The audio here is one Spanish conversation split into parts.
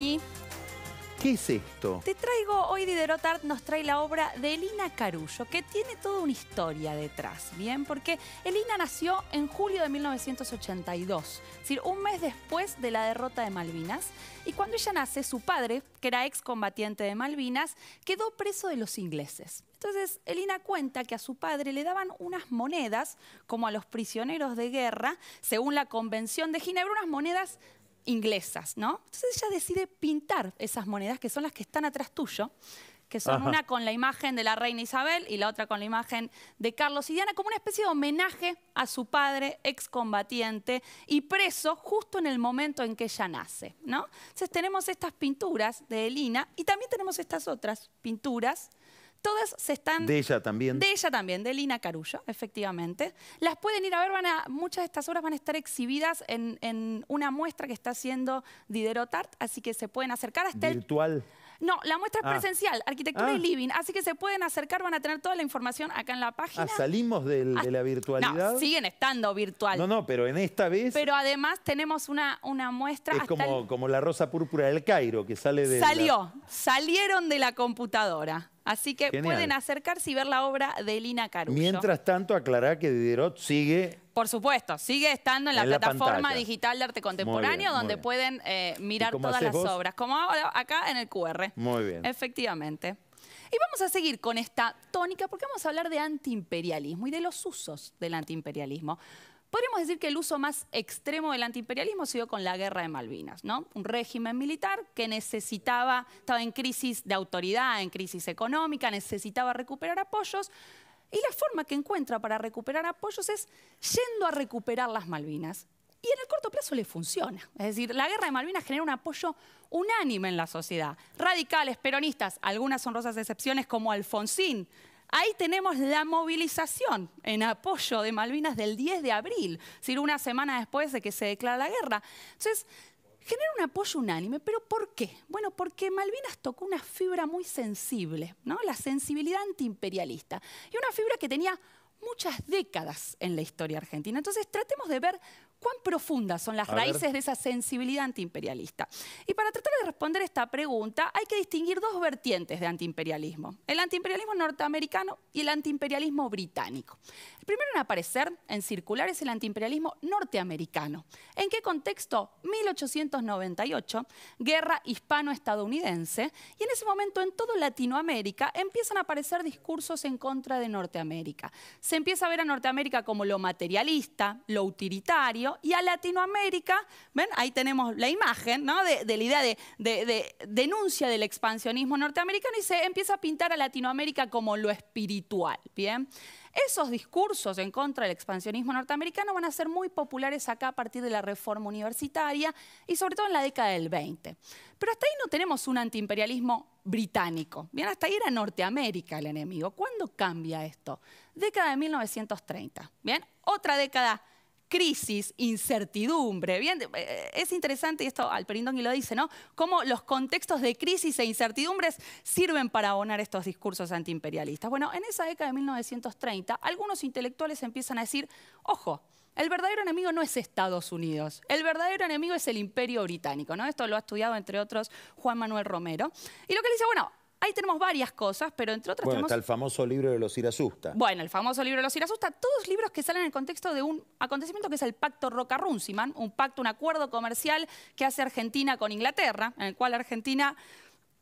Y ¿Qué es esto? Te traigo, hoy Diderot Art nos trae la obra de Elina Carullo, que tiene toda una historia detrás, ¿bien? Porque Elina nació en julio de 1982, es decir, un mes después de la derrota de Malvinas. Y cuando ella nace, su padre, que era excombatiente de Malvinas, quedó preso de los ingleses. Entonces, Elina cuenta que a su padre le daban unas monedas, como a los prisioneros de guerra, según la Convención de Ginebra, unas monedas inglesas, ¿no? Entonces ella decide pintar esas monedas que son las que están atrás tuyo, que son una con la imagen de la reina Isabel y la otra con la imagen de Carlos y Diana, como una especie de homenaje a su padre, excombatiente y preso justo en el momento en que ella nace. ¿no? Entonces tenemos estas pinturas de Elina y también tenemos estas otras pinturas Todas se están... De ella también. De ella también, de Lina Carullo, efectivamente. Las pueden ir a ver, van a, muchas de estas obras van a estar exhibidas en, una muestra que está haciendo Diderot así que se pueden acercar hasta ¿Virtual? No, la muestra es ah. presencial, arquitectura y ah. living. Así que se pueden acercar, van a tener toda la información acá en la página. Ah, salimos de la virtualidad. No, siguen estando virtual. No, no, pero en esta vez. Pero además tenemos una, una muestra. Es como, como la rosa púrpura del Cairo que sale de. Salió, salieron de la computadora. Así que pueden acercarse y ver la obra de Lina Caruso. Mientras tanto, aclarar que Diderot sigue... Por supuesto, sigue estando en la, plataforma digital de arte contemporáneo donde pueden eh, mirar todas las obras, como acá en el QR. Muy bien. Efectivamente. Y vamos a seguir con esta tónica porque vamos a hablar de antiimperialismo y de los usos del antiimperialismo. Podríamos decir que el uso más extremo del antiimperialismo se dio con la guerra de Malvinas, ¿no? Un régimen militar que necesitaba, estaba en crisis de autoridad, en crisis económica, necesitaba recuperar apoyos. Y la forma que encuentra para recuperar apoyos es yendo a recuperar las Malvinas. Y en el corto plazo le funciona. Es decir, la guerra de Malvinas genera un apoyo unánime en la sociedad. Radicales, peronistas, algunas honrosas excepciones como Alfonsín, Ahí tenemos la movilización en apoyo de Malvinas del 10 de abril, es decir, una semana después de que se declara la guerra. Entonces, genera un apoyo unánime, pero ¿por qué? Bueno, porque Malvinas tocó una fibra muy sensible, ¿no? la sensibilidad antiimperialista, y una fibra que tenía muchas décadas en la historia argentina. Entonces, tratemos de ver ¿Cuán profundas son las raíces de esa sensibilidad antiimperialista? Y para tratar de responder esta pregunta hay que distinguir dos vertientes de antiimperialismo, el antiimperialismo norteamericano y el antiimperialismo británico. El primero en aparecer, en circular, es el antiimperialismo norteamericano. ¿En qué contexto? 1898, guerra hispano-estadounidense, y en ese momento en toda Latinoamérica empiezan a aparecer discursos en contra de Norteamérica. Se empieza a ver a Norteamérica como lo materialista, lo utilitario, y a Latinoamérica, ahí tenemos la imagen de, la idea de, denuncia del expansionismo norteamericano y se empieza a pintar a Latinoamérica como lo espiritual. ¿bien? Esos discursos en contra del expansionismo norteamericano van a ser muy populares acá a partir de la reforma universitaria y sobre todo en la década del 20. Pero hasta ahí no tenemos un antiimperialismo británico. Bien, hasta ahí era Norteamérica el enemigo. ¿Cuándo cambia esto? Década de 1930. Bien, otra década crisis, incertidumbre. Bien, eh, es interesante, y esto Alperindón y lo dice, ¿no? Cómo los contextos de crisis e incertidumbres sirven para abonar estos discursos antiimperialistas. Bueno, en esa década de 1930, algunos intelectuales empiezan a decir, ojo, el verdadero enemigo no es Estados Unidos, el verdadero enemigo es el imperio británico, ¿no? Esto lo ha estudiado, entre otros, Juan Manuel Romero. Y lo que él dice, bueno, Ahí tenemos varias cosas, pero entre otras bueno, está el famoso libro de los Irasusta. Bueno, el famoso libro de los Irasusta. Todos libros que salen en el contexto de un acontecimiento que es el Pacto Roca-Runciman, un pacto, un acuerdo comercial que hace Argentina con Inglaterra, en el cual Argentina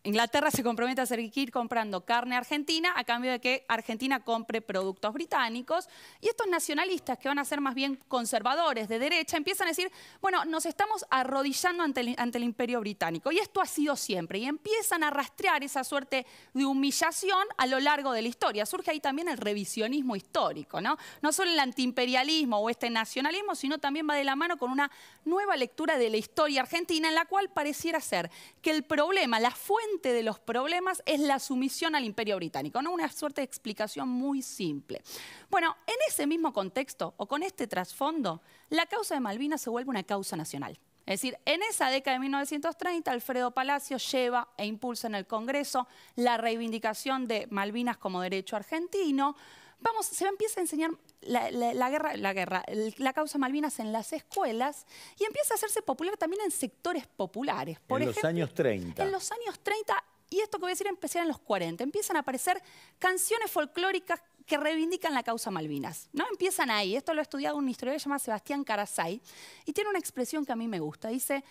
Inglaterra se compromete a seguir comprando carne argentina a cambio de que Argentina compre productos británicos. Y estos nacionalistas, que van a ser más bien conservadores de derecha, empiezan a decir, bueno, nos estamos arrodillando ante el, imperio británico. Y esto ha sido siempre. Y empiezan a rastrear esa suerte de humillación a lo largo de la historia. Surge ahí también el revisionismo histórico, ¿no? No solo el antiimperialismo o este nacionalismo, sino también va de la mano con una nueva lectura de la historia argentina, en la cual pareciera ser que el problema, la fuente de los problemas es la sumisión al imperio británico, ¿no? Una suerte de explicación muy simple. Bueno, en ese mismo contexto o con este trasfondo, la causa de Malvinas se vuelve una causa nacional. Es decir, en esa década de 1930, Alfredo Palacio lleva e impulsa en el Congreso la reivindicación de Malvinas como derecho argentino, Vamos, se empieza a enseñar la, guerra, la, guerra la causa Malvinas en las escuelas y empieza a hacerse popular también en sectores populares. Por en los años 30. En los años 30 y esto que voy a decir especial en los 40. Empiezan a aparecer canciones folclóricas que reivindican la causa Malvinas. ¿no? Empiezan ahí. Esto lo ha estudiado un historiador llamado Sebastián Carasay y tiene una expresión que a mí me gusta. Dice,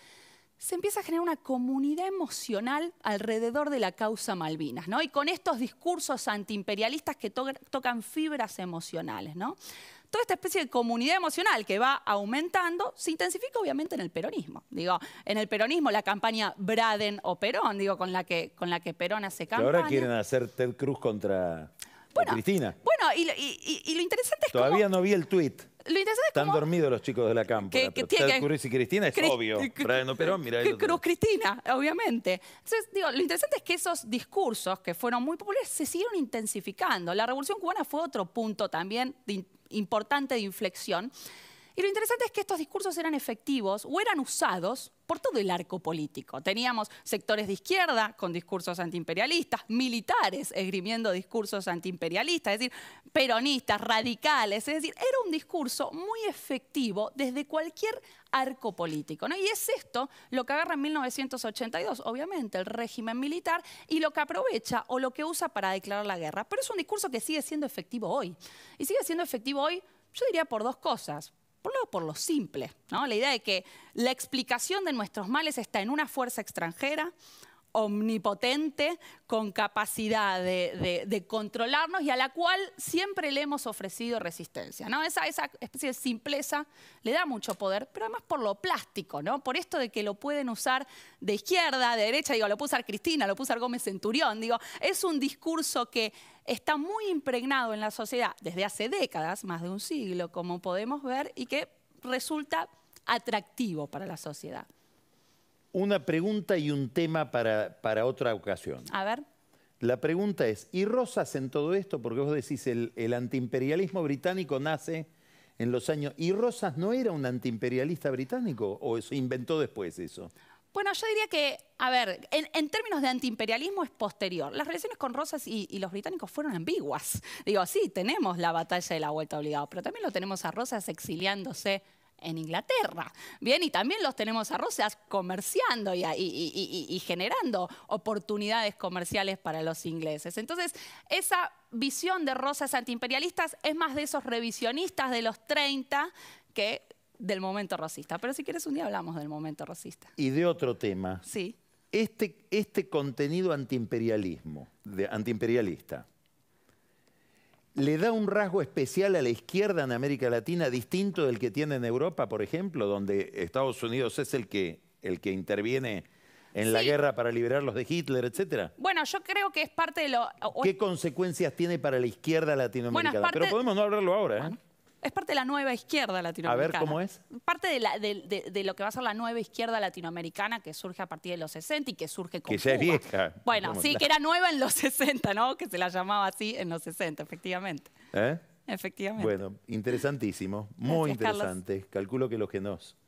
se empieza a generar una comunidad emocional alrededor de la causa Malvinas, ¿no? Y con estos discursos antiimperialistas que tocan fibras emocionales, ¿no? Toda esta especie de comunidad emocional que va aumentando se intensifica obviamente en el peronismo. Digo, en el peronismo la campaña Braden o Perón, digo, con la que, con la que Perón hace campaña. ahora quieren hacer Ted Cruz contra Cristina. Bueno, y, lo interesante es que... Todavía no vi el tweet. Están dormidos los chicos de la cámpora. Que, Cruz y Cristina es obvio. Cruz Cristina, obviamente. Entonces, digo, lo interesante es que esos discursos que fueron muy populares se siguieron intensificando. La Revolución Cubana fue otro punto también importante de inflexión. Y lo interesante es que estos discursos eran efectivos o eran usados por todo el arco político. Teníamos sectores de izquierda con discursos antiimperialistas, militares esgrimiendo discursos antiimperialistas, es decir, peronistas, radicales, es decir, era un discurso muy efectivo desde cualquier arco político. ¿no? Y es esto lo que agarra en 1982, obviamente, el régimen militar, y lo que aprovecha o lo que usa para declarar la guerra. Pero es un discurso que sigue siendo efectivo hoy. Y sigue siendo efectivo hoy, yo diría, por dos cosas por lo, simple, ¿no? la idea de que la explicación de nuestros males está en una fuerza extranjera, omnipotente con capacidad de, controlarnos y a la cual siempre le hemos ofrecido resistencia. ¿no? Esa, especie de simpleza le da mucho poder, pero además por lo plástico, ¿no? por esto de que lo pueden usar de izquierda, de derecha, digo, lo puso usar Cristina, lo puso usar Gómez Centurión, digo, es un discurso que está muy impregnado en la sociedad desde hace décadas, más de un siglo, como podemos ver, y que resulta atractivo para la sociedad una pregunta y un tema para, para otra ocasión. A ver. La pregunta es, ¿y Rosas en todo esto? Porque vos decís, el, antiimperialismo británico nace en los años... ¿Y Rosas no era un antiimperialista británico o se inventó después eso? Bueno, yo diría que, a ver, en, términos de antiimperialismo es posterior. Las relaciones con Rosas y, y, los británicos fueron ambiguas. Digo, sí, tenemos la batalla de la vuelta obligada, pero también lo tenemos a Rosas exiliándose en Inglaterra. Bien, y también los tenemos a Rosas comerciando y, generando oportunidades comerciales para los ingleses. Entonces, esa visión de Rosas antiimperialistas es más de esos revisionistas de los 30 que del momento rosista. Pero si quieres, un día hablamos del momento rosista. Y de otro tema. Sí. Este, este contenido antiimperialismo, antiimperialista, le da un rasgo especial a la izquierda en América Latina distinto del que tiene en Europa, por ejemplo, donde Estados Unidos es el que, el que interviene en la guerra para liberarlos de Hitler, etcétera. Bueno, yo creo que es parte de lo... ¿Qué consecuencias tiene para la izquierda latinoamericana? Pero podemos no hablarlo ahora. ¿eh? Es parte de la nueva izquierda latinoamericana. A ver, ¿cómo es? Parte de, lo que va a ser la nueva izquierda latinoamericana que surge a partir de los 60 y que surge con Que ya es vieja. Bueno, sí, que era nueva en los 60, ¿no? Que se la llamaba así en los 60, efectivamente. ¿Eh? Efectivamente. Bueno, interesantísimo. Muy interesante. Calculo que los que nos